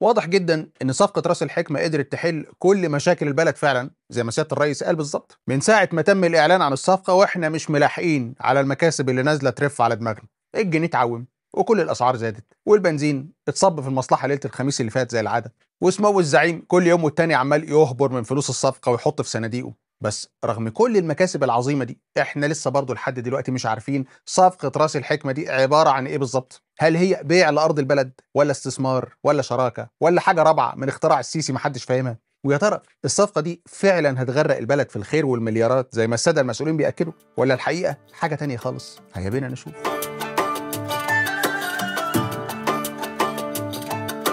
واضح جدا ان صفقه راس الحكمه قدرت تحل كل مشاكل البلد فعلا زي ما سياده الرئيس قال بالظبط من ساعه ما تم الاعلان عن الصفقه واحنا مش ملاحقين على المكاسب اللي نازله ترف على دماغنا الجنيه اتعوم وكل الاسعار زادت والبنزين اتصب في المصلحه ليله الخميس اللي فات زي العاده وسمو الزعيم كل يوم والتاني عمال يهبر من فلوس الصفقه ويحط في صناديقه بس رغم كل المكاسب العظيمه دي احنا لسه برضه لحد دلوقتي مش عارفين صفقه راس الحكمه دي عباره عن ايه بالظبط هل هي بيع لارض البلد ولا استثمار ولا شراكه ولا حاجه رابعه من اختراع السيسي محدش فاهمها ويا ترى الصفقه دي فعلا هتغرق البلد في الخير والمليارات زي ما الساده المسؤولين بياكدوا ولا الحقيقه حاجه تانية خالص هيا بينا نشوف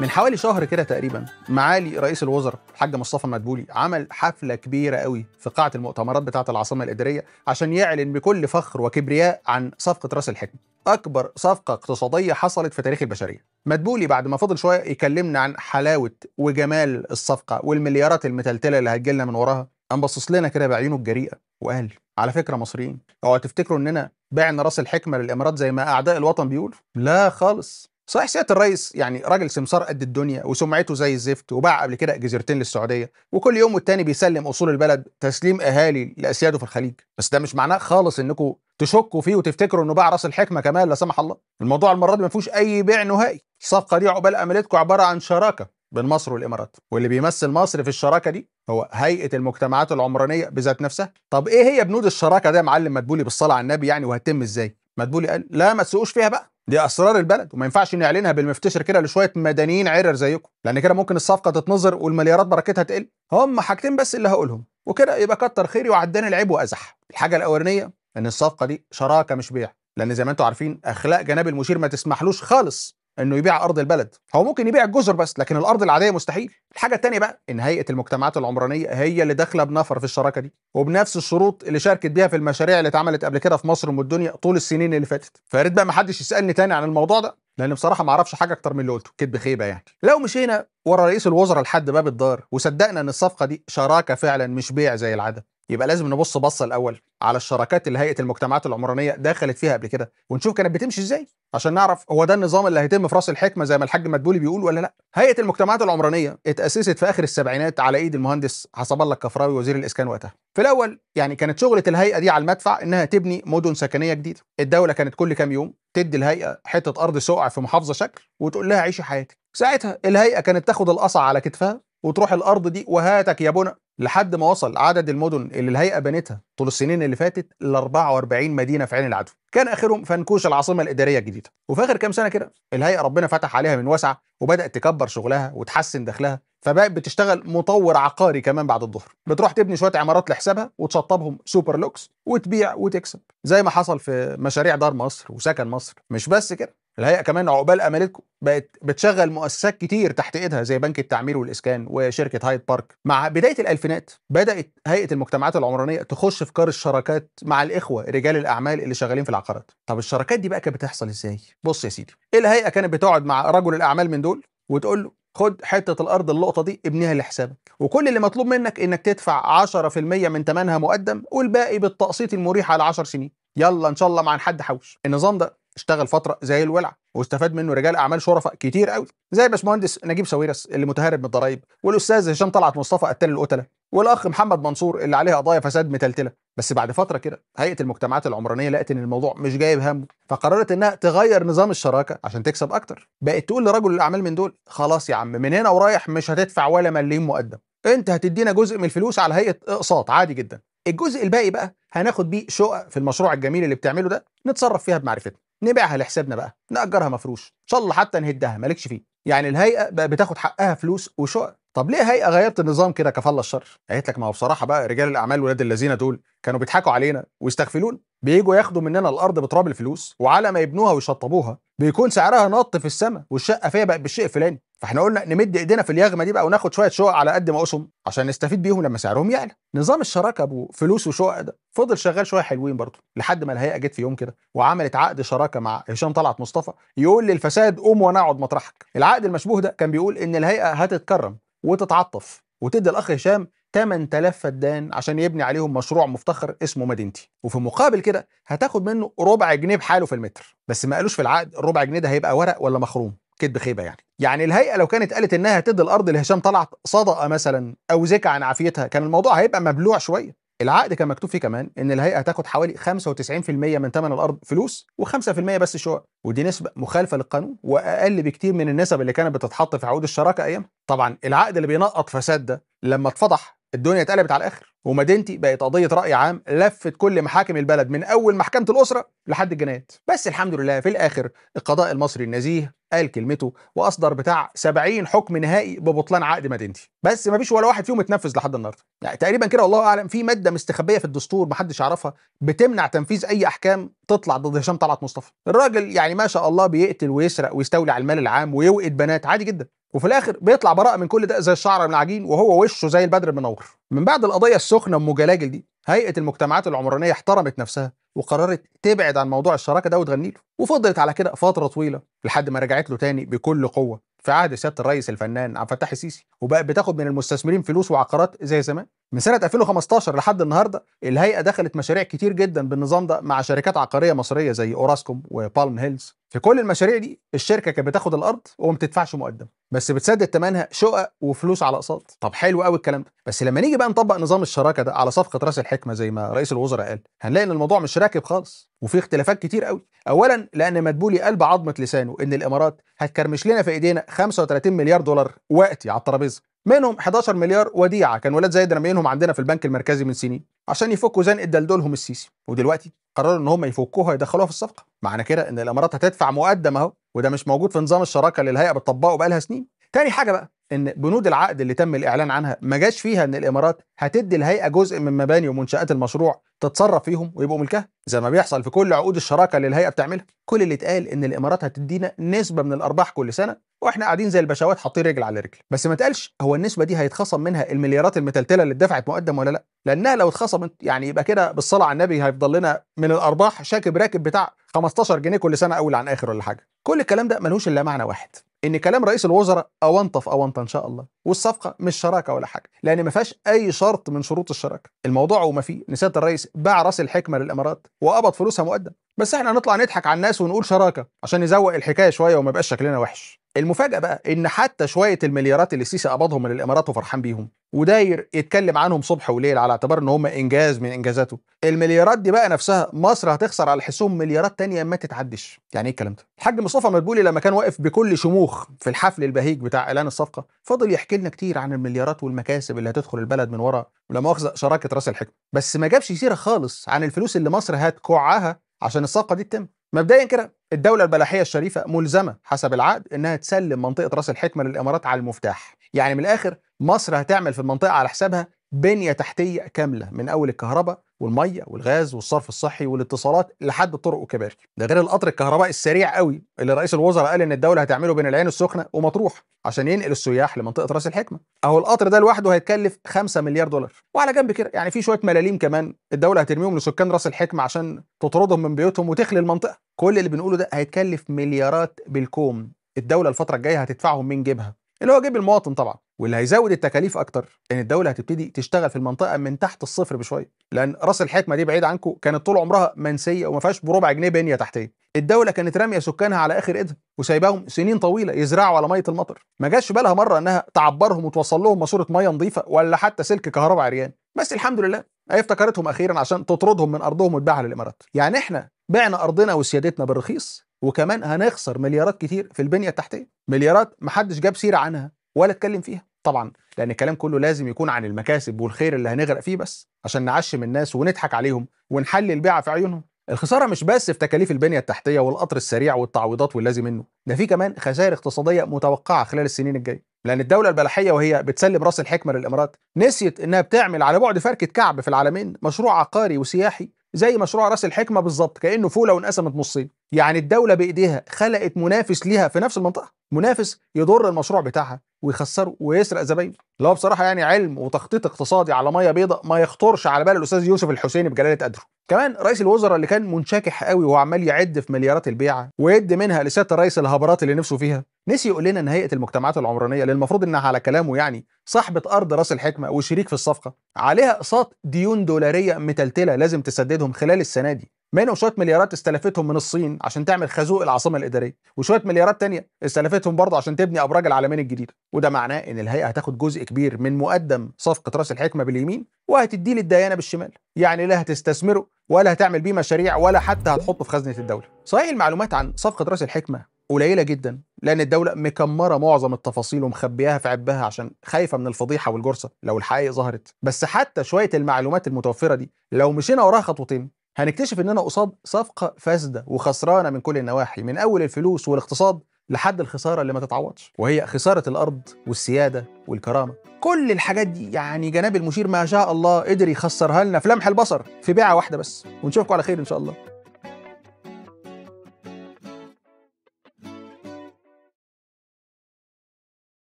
من حوالي شهر كده تقريبا معالي رئيس الوزراء الحاج مصطفى مدبولي عمل حفله كبيره قوي في قاعه المؤتمرات بتاعه العاصمه الاداريه عشان يعلن بكل فخر وكبرياء عن صفقه راس الحكمه اكبر صفقه اقتصاديه حصلت في تاريخ البشريه مدبولي بعد ما فضل شويه يكلمنا عن حلاوه وجمال الصفقه والمليارات المتلتله اللي هتجيلنا من وراها قام بصص لنا كده بعيونه الجريئه وقال على فكره مصريين اوعوا تفتكروا اننا بعنا راس الحكمه للامارات زي ما اعداء الوطن بيقولوا لا خالص صحيح سياده الرئيس يعني راجل سمسار قد الدنيا وسمعته زي الزفت وباع قبل كده جزيرتين للسعوديه وكل يوم والتاني بيسلم اصول البلد تسليم اهالي لاسياده في الخليج بس ده مش معناه خالص انكم تشكوا فيه وتفتكروا انه باع راس الحكمه كمان لا سمح الله الموضوع المره دي ما فيهوش اي بيع نهائي الصفقه دي عقبال عملتكم عباره عن شراكه بين مصر والامارات واللي بيمثل مصر في الشراكه دي هو هيئه المجتمعات العمرانيه بذات نفسها طب ايه هي بنود الشراكه ده يا معلم مدبولي بالصلاه على النبي يعني وهتتم ازاي مدبولي قال لا ما تسوقوش فيها بقى دي اسرار البلد وما ينفعش نعلنها بالمفتشر كده لشويه مدنيين عرر زيكم لان كده ممكن الصفقه تتنظر والمليارات بركتها تقل هم حاجتين بس اللي هقولهم وكده يبقى كتر خيري وعداني العيب وازح الحاجه الاولانيه ان الصفقه دي شراكه مش بيع لان زي ما انتم عارفين اخلاق جناب المشير ما تسمحلوش خالص انه يبيع ارض البلد هو ممكن يبيع الجزر بس لكن الارض العاديه مستحيل الحاجه الثانيه بقى ان هيئه المجتمعات العمرانيه هي اللي داخله بنفر في الشراكه دي وبنفس الشروط اللي شاركت بيها في المشاريع اللي اتعملت قبل كده في مصر والدنيا طول السنين اللي فاتت فيا ريت بقى ما حدش يسالني تاني عن الموضوع ده لان بصراحه ما اعرفش حاجه اكتر من اللي قلته كدب خيبه يعني لو مشينا ورا رئيس الوزراء لحد باب الدار وصدقنا ان الصفقه دي شراكه فعلا مش بيع زي العاده يبقى لازم نبص بصه الاول على الشراكات اللي هيئه المجتمعات العمرانيه دخلت فيها قبل كده ونشوف كانت بتمشي ازاي عشان نعرف هو ده النظام اللي هيتم في راس الحكمه زي ما الحاج مدبولي بيقول ولا لا هيئه المجتمعات العمرانيه اتاسست في اخر السبعينات على ايد المهندس حسب الله الكفراوي وزير الاسكان وقتها في الاول يعني كانت شغله الهيئه دي على المدفع انها تبني مدن سكنيه جديده الدوله كانت كل كام يوم تدي الهيئه حته ارض سقع في محافظه شكل وتقول لها عيشي حياتك ساعتها الهيئه كانت تاخد القصع على كتفها وتروح الارض دي وهاتك يا بنا لحد ما وصل عدد المدن اللي الهيئه بنتها طول السنين اللي فاتت ل 44 مدينه في عين العدو كان اخرهم فنكوش العاصمه الاداريه الجديده وفي اخر كام سنه كده الهيئه ربنا فتح عليها من واسعه وبدات تكبر شغلها وتحسن دخلها فبقت بتشتغل مطور عقاري كمان بعد الظهر بتروح تبني شويه عمارات لحسابها وتشطبهم سوبر لوكس وتبيع وتكسب زي ما حصل في مشاريع دار مصر وسكن مصر مش بس كده الهيئه كمان عقبال امالتكم بقت بتشغل مؤسسات كتير تحت ايدها زي بنك التعمير والاسكان وشركه هايد بارك مع بدايه الالفينات بدات هيئه المجتمعات العمرانيه تخش في كار الشراكات مع الاخوه رجال الاعمال اللي شغالين في العقارات طب الشراكات دي بقى كانت بتحصل ازاي بص يا سيدي إيه الهيئه كانت بتقعد مع رجل الاعمال من دول وتقول له خد حته الارض اللقطه دي ابنيها لحسابك وكل اللي مطلوب منك انك تدفع 10% من ثمنها مقدم والباقي بالتقسيط المريح على 10 سنين يلا ان شاء الله مع حد حوش النظام ده اشتغل فتره زي الولع واستفاد منه رجال اعمال شرفاء كتير قوي زي باشمهندس نجيب ساويرس اللي متهرب من الضرايب والاستاذ هشام طلعت مصطفى قتال القتله والاخ محمد منصور اللي عليه قضايا فساد متلتله بس بعد فتره كده هيئه المجتمعات العمرانيه لقت ان الموضوع مش جايب همه فقررت انها تغير نظام الشراكه عشان تكسب اكتر بقت تقول لرجل الاعمال من دول خلاص يا عم من هنا ورايح مش هتدفع ولا مليم مقدم انت هتدينا جزء من الفلوس على هيئه اقساط عادي جدا الجزء الباقي بقى هناخد بيه شقق في المشروع الجميل اللي بتعمله ده نتصرف فيها بمعرفتنا نبيعها لحسابنا بقى نأجرها مفروش ان شاء الله حتى نهدها مالكش فيه يعني الهيئه بقى بتاخد حقها فلوس وشقق طب ليه هيئه غيرت النظام كده كفل الشر قالت لك ما هو بصراحه بقى رجال الاعمال ولاد الذين دول كانوا بيضحكوا علينا ويستغفلون بييجوا ياخدوا مننا الارض بتراب الفلوس وعلى ما يبنوها ويشطبوها بيكون سعرها نط في السماء والشقه فيها بقت بالشيء الفلاني فاحنا قلنا نمد ايدينا في اليغمه دي بقى وناخد شويه شقق على قد ما قصهم عشان نستفيد بيهم لما سعرهم يعلى نظام الشراكه ابو فلوس وشقق ده فضل شغال شويه حلوين برضه لحد ما الهيئه جت في يوم كده وعملت عقد شراكه مع هشام طلعت مصطفى يقول للفساد قوم وانا اقعد مطرحك العقد المشبوه ده كان بيقول ان الهيئه هتتكرم وتتعطف وتدي الاخ هشام 8000 فدان عشان يبني عليهم مشروع مفتخر اسمه مدينتي وفي مقابل كده هتاخد منه ربع جنيه بحاله في المتر بس ما قالوش في العقد ربع جنيه ده هيبقى ورق ولا مخروم كد خيبه يعني يعني الهيئه لو كانت قالت انها هتدي الارض لهشام طلعت صدقه مثلا او زكى عن عافيتها كان الموضوع هيبقى مبلوع شويه العقد كان مكتوب فيه كمان ان الهيئه هتاخد حوالي 95% من ثمن الارض فلوس و5% بس شقق ودي نسبه مخالفه للقانون واقل بكتير من النسب اللي كانت بتتحط في عقود الشراكه ايامها طبعا العقد اللي بينقط فساد ده لما اتفضح الدنيا اتقلبت على الاخر ومدينتي بقت قضيه راي عام لفت كل محاكم البلد من اول محكمه الاسره لحد الجنايات بس الحمد لله في الاخر القضاء المصري النزيه قال كلمته واصدر بتاع 70 حكم نهائي ببطلان عقد مدينتي بس ما فيش ولا واحد فيهم اتنفذ لحد النهارده يعني تقريبا كده والله اعلم في ماده مستخبيه في الدستور محدش يعرفها بتمنع تنفيذ اي احكام تطلع ضد هشام طلعت مصطفى الراجل يعني ما شاء الله بيقتل ويسرق ويستولي على المال العام ويوقد بنات عادي جدا وفي الاخر بيطلع براءه من كل ده زي الشعره من العجين وهو وشه زي البدر المنور من بعد القضيه السخنه ام جلاجل دي هيئه المجتمعات العمرانيه احترمت نفسها وقررت تبعد عن موضوع الشراكه ده وتغني له وفضلت على كده فتره طويله لحد ما رجعت له تاني بكل قوه في عهد سياده الرئيس الفنان عبد الفتاح السيسي وبقت بتاخد من المستثمرين فلوس وعقارات زي زمان من سنه 2015 لحد النهارده الهيئه دخلت مشاريع كتير جدا بالنظام ده مع شركات عقاريه مصريه زي اوراسكوم وبالم هيلز في كل المشاريع دي الشركه كانت بتاخد الارض وما بتدفعش مقدم بس بتسدد ثمنها شقق وفلوس على اقساط طب حلو قوي الكلام ده بس لما نيجي بقى نطبق نظام الشراكه ده على صفقه راس الحكمه زي ما رئيس الوزراء قال هنلاقي ان الموضوع مش راكب خالص وفي اختلافات كتير قوي اولا لان مدبولي قال بعظمه لسانه ان الامارات هتكرمش لنا في ايدينا 35 مليار دولار وقتي على الترابيزه منهم 11 مليار وديعه كان ولاد زايد راميينهم عندنا في البنك المركزي من سنين عشان يفكوا زنقه دلدولهم السيسي ودلوقتي قرروا ان هم يفكوها يدخلوها في الصفقه معنى كده ان الامارات هتدفع مقدم اهو وده مش موجود في نظام الشراكه اللي الهيئه بتطبقه بقالها سنين تاني حاجه بقى ان بنود العقد اللي تم الاعلان عنها ما جاش فيها ان الامارات هتدي الهيئه جزء من مباني ومنشات المشروع تتصرف فيهم ويبقوا ملكها زي ما بيحصل في كل عقود الشراكه اللي الهيئه بتعملها كل اللي اتقال ان الامارات هتدينا نسبه من الارباح كل سنه واحنا قاعدين زي البشوات حاطين رجل على رجل بس ما اتقالش هو النسبه دي هيتخصم منها المليارات المتلتله اللي اتدفعت مقدم ولا لا لانها لو اتخصمت يعني يبقى كده بالصلاه على النبي هيفضل لنا من الارباح شاكب راكب بتاع 15 جنيه كل سنه اول عن اخر ولا حاجه كل الكلام ده ملوش الا معنى واحد ان كلام رئيس الوزراء اونطف اونطه ان شاء الله والصفقه مش شراكه ولا حاجه لان ما فيهاش اي شرط من شروط الشراكه الموضوع وما فيه ان سياده الرئيس باع راس الحكمه للامارات وقبض فلوسها مقدم بس احنا هنطلع نضحك على الناس ونقول شراكه عشان نزوق الحكايه شويه وما يبقاش شكلنا وحش المفاجاه بقى ان حتى شويه المليارات اللي السيسي قبضهم من الامارات وفرحان بيهم وداير يتكلم عنهم صبح وليل على اعتبار ان هم انجاز من انجازاته المليارات دي بقى نفسها مصر هتخسر على حسهم مليارات تانية ما تتعدش يعني ايه الكلام ده الحاج مصطفى مدبولي لما كان واقف بكل شموخ في الحفل البهيج بتاع اعلان الصفقه فضل يحكي لنا كتير عن المليارات والمكاسب اللي هتدخل البلد من ورا ولا مؤاخذه شراكه راس الحكمه بس ما جابش سيره خالص عن الفلوس اللي مصر هتكعها عشان الصفقه دي تتم مبدئيا كده الدولة البلاحية الشريفة ملزمة حسب العقد انها تسلم منطقة راس الحكمة للامارات على المفتاح يعني من الاخر مصر هتعمل في المنطقة على حسابها بنية تحتية كاملة من أول الكهرباء والمية والغاز والصرف الصحي والاتصالات لحد الطرق والكباري ده غير القطر الكهربائي السريع قوي اللي رئيس الوزراء قال إن الدولة هتعمله بين العين السخنة ومطروح عشان ينقل السياح لمنطقة راس الحكمة أهو القطر ده لوحده هيتكلف 5 مليار دولار وعلى جنب كده يعني في شوية ملاليم كمان الدولة هترميهم لسكان راس الحكمة عشان تطردهم من بيوتهم وتخلي المنطقة كل اللي بنقوله ده هيتكلف مليارات بالكوم الدولة الفترة الجاية هتدفعهم من جيبها اللي هو جيب المواطن طبعا واللي هيزود التكاليف اكتر لان الدوله هتبتدي تشتغل في المنطقه من تحت الصفر بشويه لان راس الحكمه دي بعيد عنكم كانت طول عمرها منسيه وما فيهاش بربع جنيه بنيه تحتيه الدوله كانت راميه سكانها على اخر ايدها وسايباهم سنين طويله يزرعوا على ميه المطر ما جاش بالها مره انها تعبرهم وتوصل لهم ماسوره ميه نظيفه ولا حتى سلك كهرباء عريان بس الحمد لله هي افتكرتهم اخيرا عشان تطردهم من ارضهم وتبيعها للامارات يعني احنا بعنا ارضنا وسيادتنا بالرخيص وكمان هنخسر مليارات كتير في البنيه التحتيه مليارات محدش جاب سيره عنها ولا اتكلم فيها طبعا لان الكلام كله لازم يكون عن المكاسب والخير اللي هنغرق فيه بس عشان نعشم الناس ونضحك عليهم ونحلي البيعه في عيونهم الخساره مش بس في تكاليف البنيه التحتيه والقطر السريع والتعويضات واللازم منه ده في كمان خسائر اقتصاديه متوقعه خلال السنين الجايه لان الدوله البلحيه وهي بتسلم راس الحكمه للامارات نسيت انها بتعمل على بعد فركه كعب في العالمين مشروع عقاري وسياحي زي مشروع راس الحكمه بالظبط كانه فوله وانقسمت نصين يعني الدوله بايديها خلقت منافس ليها في نفس المنطقه منافس يضر المشروع بتاعها ويخسره ويسرق زباينه اللي هو بصراحه يعني علم وتخطيط اقتصادي على ميه بيضاء ما يخطرش على بال الاستاذ يوسف الحسيني بجلاله قدره كمان رئيس الوزراء اللي كان منشكح قوي وعمال يعد في مليارات البيعه ويد منها لسياده الرئيس الهبرات اللي نفسه فيها نسي يقول لنا ان هيئه المجتمعات العمرانيه اللي المفروض انها على كلامه يعني صاحبه ارض راس الحكمه وشريك في الصفقه عليها اقساط ديون دولاريه متلتله لازم تسددهم خلال السنه دي منهم شويه مليارات استلفتهم من الصين عشان تعمل خازوق العاصمه الاداريه وشويه مليارات تانية استلفتهم برضه عشان تبني ابراج العالمين الجديده وده معناه ان الهيئه هتاخد جزء كبير من مقدم صفقه راس الحكمه باليمين وهتديه للديانه بالشمال يعني لا هتستثمره ولا هتعمل بيه مشاريع ولا حتى هتحطه في خزنه الدوله صحيح المعلومات عن صفقه راس الحكمه قليله جدا لان الدوله مكمره معظم التفاصيل ومخبياها في عبها عشان خايفه من الفضيحه والجرسه لو الحقائق ظهرت بس حتى شويه المعلومات المتوفره دي لو مشينا وراها خطوتين هنكتشف اننا قصاد صفقه فاسده وخسرانه من كل النواحي من اول الفلوس والاقتصاد لحد الخساره اللي ما تتعوضش وهي خساره الارض والسياده والكرامه كل الحاجات دي يعني جناب المشير ما شاء الله قدر يخسرها لنا في لمح البصر في بيعه واحده بس ونشوفكم على خير ان شاء الله